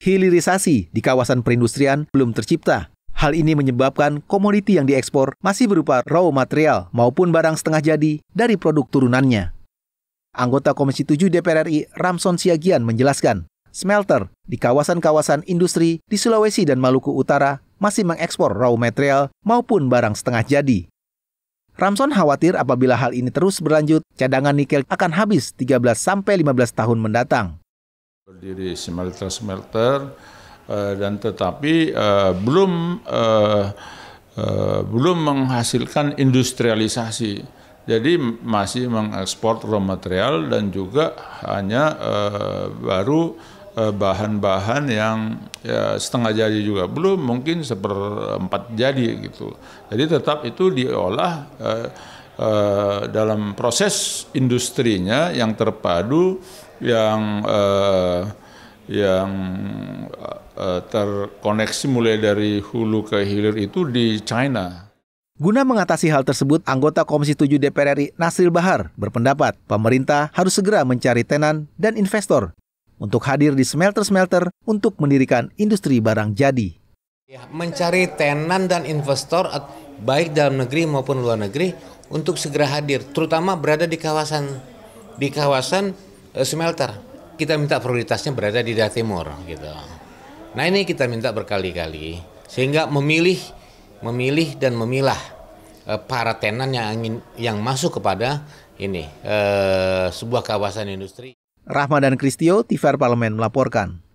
hilirisasi di kawasan perindustrian belum tercipta. Hal ini menyebabkan komoditi yang diekspor masih berupa raw material maupun barang setengah jadi dari produk turunannya. Anggota Komisi 7 DPR RI Ramson Siagian menjelaskan, smelter di kawasan-kawasan industri di Sulawesi dan Maluku Utara masih mengekspor raw material maupun barang setengah jadi. Ramson khawatir apabila hal ini terus berlanjut, cadangan nikel akan habis 13 15 tahun mendatang berdiri smelter-smelter uh, dan tetapi uh, belum uh, uh, belum menghasilkan industrialisasi. Jadi masih mengekspor raw material dan juga hanya uh, baru bahan-bahan yang ya, setengah jadi juga belum mungkin seperempat jadi gitu. Jadi tetap itu diolah uh, uh, dalam proses industrinya yang terpadu yang uh, yang uh, terkoneksi mulai dari hulu ke hilir itu di China. Guna mengatasi hal tersebut, anggota Komisi 7 DPR RI Nasril Bahar berpendapat pemerintah harus segera mencari tenan dan investor untuk hadir di smelter-smelter untuk mendirikan industri barang jadi. Ya, mencari tenan dan investor baik dalam negeri maupun luar negeri untuk segera hadir, terutama berada di kawasan di kawasan Eh, smelter. Kita minta prioritasnya berada di daerah timur gitu. Nah ini kita minta berkali-kali sehingga memilih, memilih dan memilah eh, para tenan yang ingin yang masuk kepada ini eh, sebuah kawasan industri. Rahma Kristio, TVR Parlemen melaporkan.